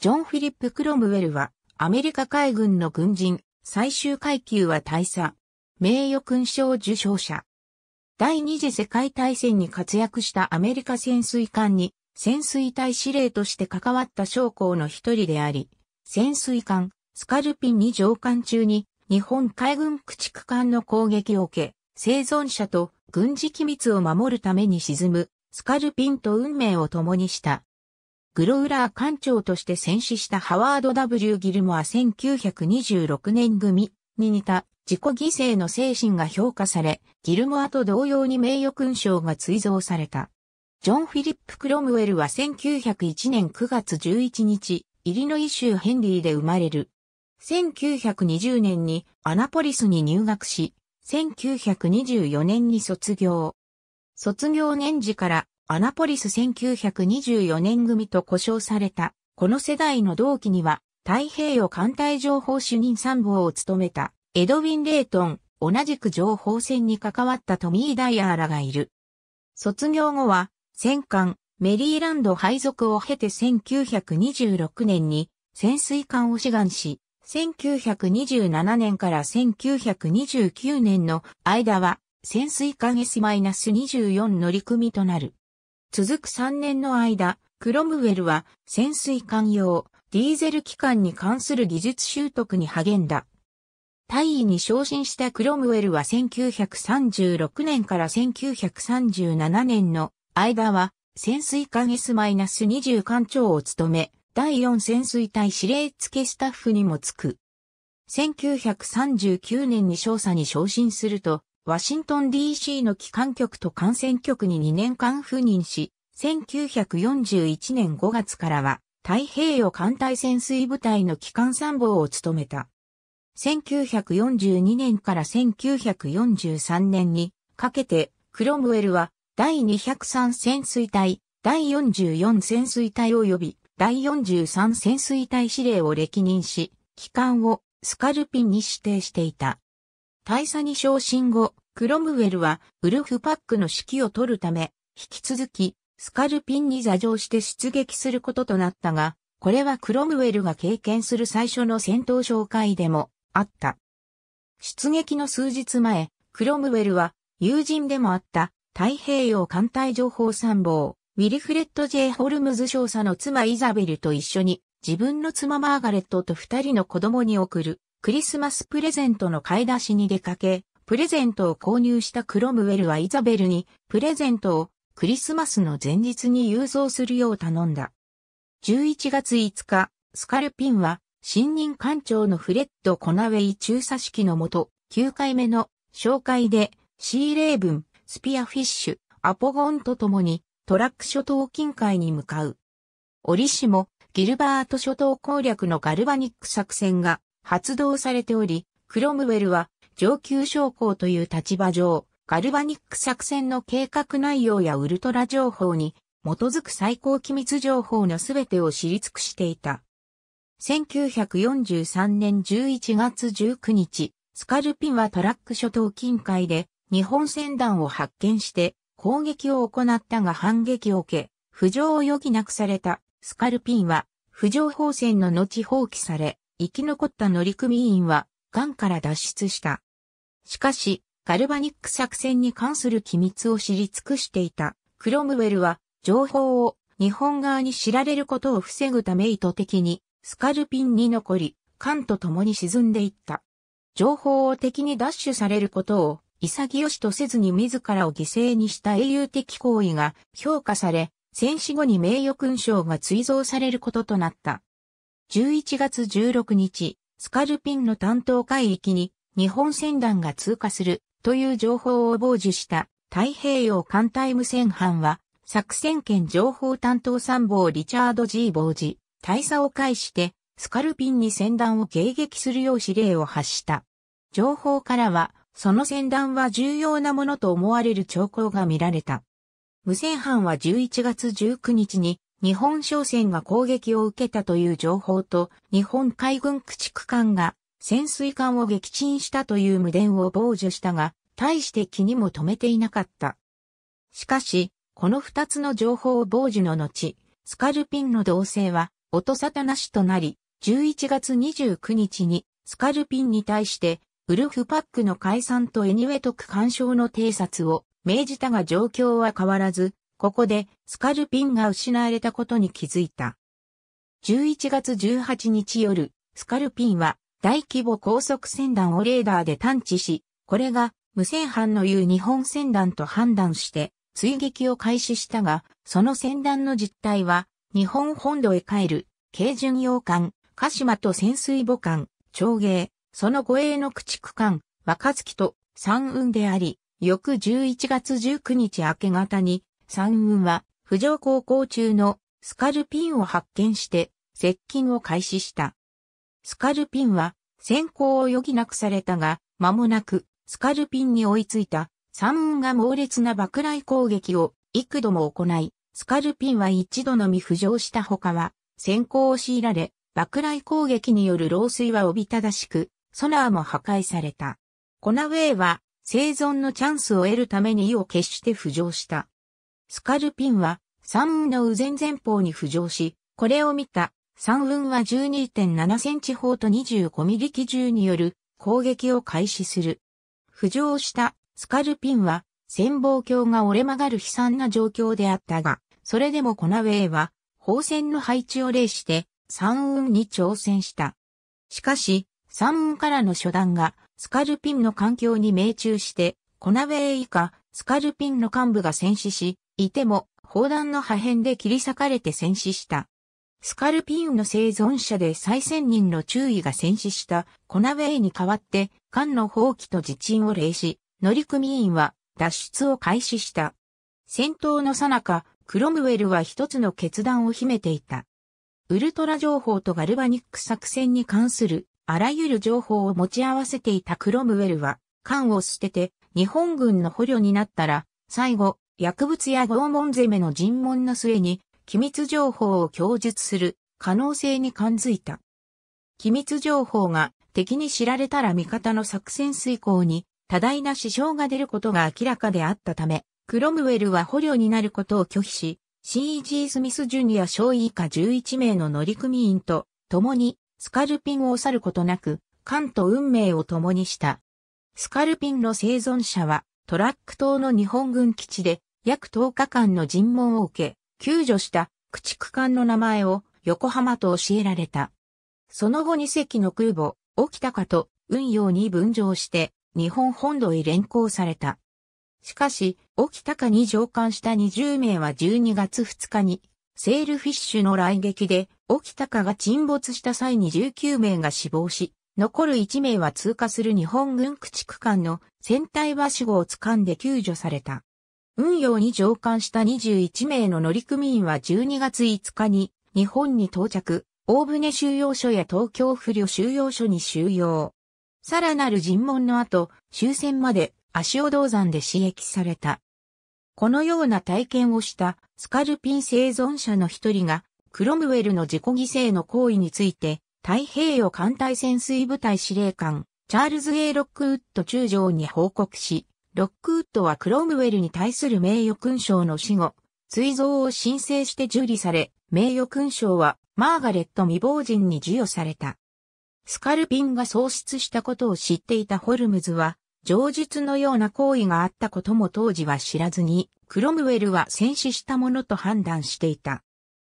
ジョン・フィリップ・クロムウェルは、アメリカ海軍の軍人、最終階級は大佐、名誉勲章受章者。第二次世界大戦に活躍したアメリカ潜水艦に、潜水隊司令として関わった将校の一人であり、潜水艦、スカルピンに上艦中に、日本海軍駆逐艦の攻撃を受け、生存者と軍事機密を守るために沈む、スカルピンと運命を共にした。グロウラー艦長として戦死したハワード・ W・ ギルモア1926年組に似た自己犠牲の精神が評価され、ギルモアと同様に名誉勲章が追贈された。ジョン・フィリップ・クロムウェルは1901年9月11日、イリノイ州ヘンリーで生まれる。1920年にアナポリスに入学し、1924年に卒業。卒業年時からアナポリス1924年組と呼称された、この世代の同期には、太平洋艦隊情報主任参謀を務めた、エドウィン・レイトン、同じく情報戦に関わったトミー・ダイアーらがいる。卒業後は、戦艦、メリーランド配属を経て1926年に、潜水艦を志願し、1927年から1929年の間は、潜水艦 S-24 乗組となる。続く3年の間、クロムウェルは潜水艦用、ディーゼル機関に関する技術習得に励んだ。大尉に昇進したクロムウェルは1936年から1937年の間は潜水艦 S-20 艦長を務め、第4潜水隊司令付スタッフにもつく。1939年に少佐に昇進すると、ワシントン DC の機関局と感染局に2年間赴任し、1941年5月からは太平洋艦隊潜水部隊の機関参謀を務めた。1942年から1943年にかけてクロムウェルは第203潜水隊、第44潜水隊及び第43潜水隊司令を歴任し、機関をスカルピンに指定していた。大佐に昇進後、クロムウェルはウルフパックの指揮を取るため、引き続き、スカルピンに座上して出撃することとなったが、これはクロムウェルが経験する最初の戦闘紹介でもあった。出撃の数日前、クロムウェルは友人でもあった太平洋艦隊情報参謀、ウィルフレッド・ジェイ・ホルムズ少佐の妻イザベルと一緒に自分の妻マーガレットと二人の子供に送るクリスマスプレゼントの買い出しに出かけ、プレゼントを購入したクロムウェルはイザベルにプレゼントをクリスマスの前日に郵送するよう頼んだ。11月5日、スカルピンは新任官庁のフレッド・コナウェイ中佐式のもと、9回目の紹介でシーレーブン、スピアフィッシュ、アポゴンと共にトラック諸島近海に向かう。折しもギルバート諸島攻略のガルバニック作戦が発動されており、クロムウェルは上級将校という立場上、ガルバニック作戦の計画内容やウルトラ情報に基づく最高機密情報のすべてを知り尽くしていた。1943年11月19日、スカルピンはトラック諸島近海で日本船団を発見して攻撃を行ったが反撃を受け、浮上を余儀なくされたスカルピンは浮上放戦の後放棄され、生き残った乗組員は、ガンから脱出した。しかし、ガルバニック作戦に関する機密を知り尽くしていた、クロムウェルは、情報を日本側に知られることを防ぐため意図的に、スカルピンに残り、ンと共に沈んでいった。情報を敵に奪取されることを、潔しとせずに自らを犠牲にした英雄的行為が評価され、戦死後に名誉勲章が追贈されることとなった。11月16日、スカルピンの担当海域に日本船団が通過するという情報を傍受した太平洋艦隊無線班は作戦権情報担当参謀リチャード・ジボージ、大佐を介してスカルピンに船団を迎撃するよう指令を発した。情報からは、その船団は重要なものと思われる兆候が見られた。無線班は11月19日に日本商船が攻撃を受けたという情報と、日本海軍駆逐艦が潜水艦を撃沈したという無電を傍受したが、大して気にも留めていなかった。しかし、この二つの情報を傍受の後、スカルピンの動静は、音沙汰なしとなり、11月29日に、スカルピンに対して、ウルフパックの解散とエニウェトク干渉の偵察を命じたが状況は変わらず、ここでスカルピンが失われたことに気づいた。11月18日夜、スカルピンは大規模高速船団をレーダーで探知し、これが無線班の言う日本船団と判断して追撃を開始したが、その船団の実態は日本本土へ帰る軽巡洋艦、鹿島と潜水母艦、長芸、その護衛の駆逐艦、若月と三雲であり、翌11月19日明け方に三雲は、浮上航行中のスカルピンを発見して接近を開始した。スカルピンは先行を余儀なくされたが、間もなくスカルピンに追いついた三雲が猛烈な爆雷攻撃を幾度も行い、スカルピンは一度のみ浮上したほかは、先行を強いられ、爆雷攻撃による漏水はおびただしく、ソナーも破壊された。コナウェイは生存のチャンスを得るために意を決して浮上した。スカルピンは、三雲の右前前方に浮上し、これを見た三雲は12.7センチ砲と25ミリ機銃による攻撃を開始する。浮上したスカルピンは、潜望鏡が折れ曲がる悲惨な状況であったが、それでもコナウェイは、砲戦の配置を例して、三雲に挑戦した。しかし、三雲からの初弾が、スカルピンの環境に命中して、コナウェイ以下、スカルピンの幹部が戦死し、いても、砲弾の破片で切り裂かれて戦死した。スカルピンの生存者で最先人の注意が戦死したコナウェイに代わって艦の放棄と自沈を礼し、乗組員は脱出を開始した。戦闘の最中、クロムウェルは一つの決断を秘めていた。ウルトラ情報とガルバニック作戦に関するあらゆる情報を持ち合わせていたクロムウェルは艦を捨てて日本軍の捕虜になったら最後薬物や拷問攻めの尋問の末に、機密情報を供述する可能性に感づいた。機密情報が敵に知られたら味方の作戦遂行に多大な支障が出ることが明らかであったため、クロムウェルは捕虜になることを拒否し、C.E.G. スミス・ジュニア少尉以下11名の乗組員と共にスカルピンを去ることなく、艦と運命を共にした。スカルピンの生存者はトラック島の日本軍基地で約10日間の尋問を受け、救助した駆逐艦の名前を横浜と教えられた。その後2隻の空母、沖高と運用に分譲して日本本土へ連行された。しかし、沖高に乗艦した20名は12月2日に、セールフィッシュの来撃で、沖高が沈没した際に19名が死亡し、残る1名は通過する日本軍駆逐艦の船体は死後を掴んで救助された。運用に乗艦した21名の乗組員は12月5日に日本に到着、大船収容所や東京不慮収容所に収容。さらなる尋問の後、終戦まで足尾銅山で刺激された。このような体験をしたスカルピン生存者の一人が、クロムウェルの自己犠牲の行為について、太平洋艦隊潜水部隊司令官、チャールズ・エ A ロックウッド中将に報告し、ロックウッドはクロムウェルに対する名誉勲章の死後、追贈を申請して受理され、名誉勲章はマーガレット未亡人に授与された。スカルピンが喪失したことを知っていたホルムズは、上述のような行為があったことも当時は知らずに、クロムウェルは戦死したものと判断していた。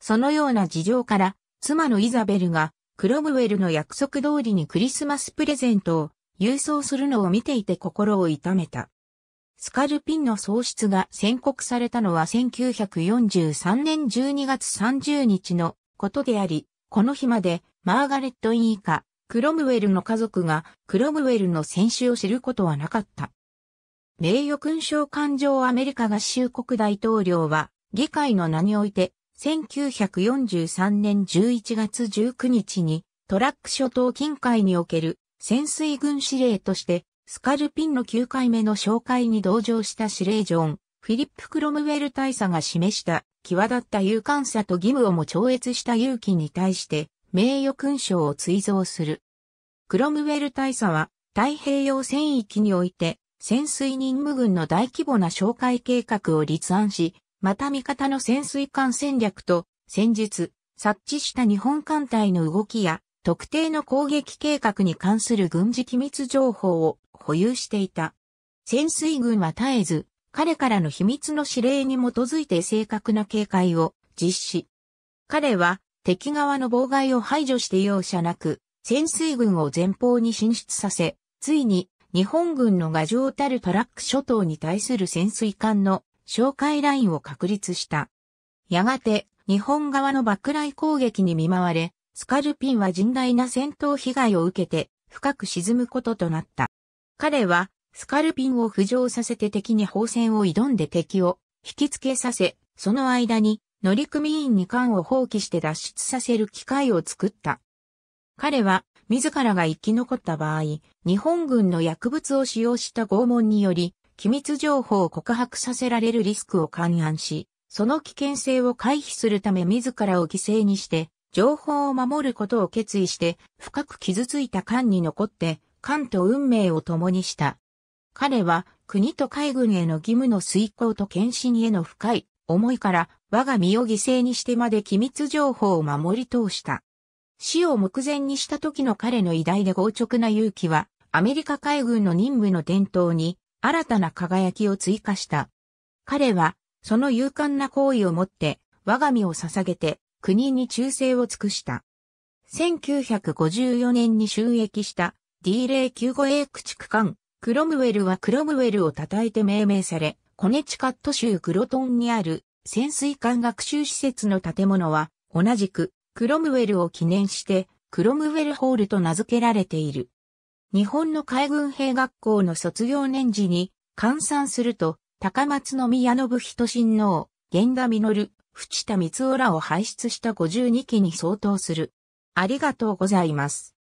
そのような事情から、妻のイザベルが、クロムウェルの約束通りにクリスマスプレゼントを郵送するのを見ていて心を痛めた。スカルピンの喪失が宣告されたのは1943年12月30日のことであり、この日までマーガレット・イーカ、クロムウェルの家族がクロムウェルの戦死を知ることはなかった。名誉勲章官上アメリカ合衆国大統領は議会の名において1943年11月19日にトラック諸島近海における潜水軍司令としてスカルピンの9回目の紹介に同乗した司令ジョン、フィリップ・クロムウェル大佐が示した際立った勇敢さと義務をも超越した勇気に対して名誉勲章を追贈する。クロムウェル大佐は太平洋戦域において潜水任務軍の大規模な紹介計画を立案し、また味方の潜水艦戦略と戦術、察知した日本艦隊の動きや特定の攻撃計画に関する軍事機密情報を保有していた。潜水軍は絶えず、彼からの秘密の指令に基づいて正確な警戒を実施。彼は敵側の妨害を排除して容赦なく、潜水軍を前方に進出させ、ついに日本軍の牙城たるトラック諸島に対する潜水艦の哨戒ラインを確立した。やがて日本側の爆雷攻撃に見舞われ、スカルピンは甚大な戦闘被害を受けて深く沈むこととなった。彼はスカルピンを浮上させて敵に砲戦を挑んで敵を引きつけさせ、その間に乗組員に艦を放棄して脱出させる機会を作った。彼は自らが生き残った場合、日本軍の薬物を使用した拷問により、機密情報を告白させられるリスクを勘案し、その危険性を回避するため自らを犠牲にして、情報を守ることを決意して、深く傷ついた漢に残って、漢と運命を共にした。彼は、国と海軍への義務の遂行と献身への深い思いから、我が身を犠牲にしてまで機密情報を守り通した。死を目前にした時の彼の偉大で豪直な勇気は、アメリカ海軍の任務の伝統に、新たな輝きを追加した。彼は、その勇敢な行為をもって、我が身を捧げて、国に忠誠を尽くした。1954年に収益した D095A 駆逐艦クロムウェルはクロムウェルを称えて命名され、コネチカット州クロトンにある潜水艦学習施設の建物は同じくクロムウェルを記念してクロムウェルホールと名付けられている。日本の海軍兵学校の卒業年次に換算すると高松宮信人親王、源田実、淵田光夫らを輩出した52期に相当する。ありがとうございます。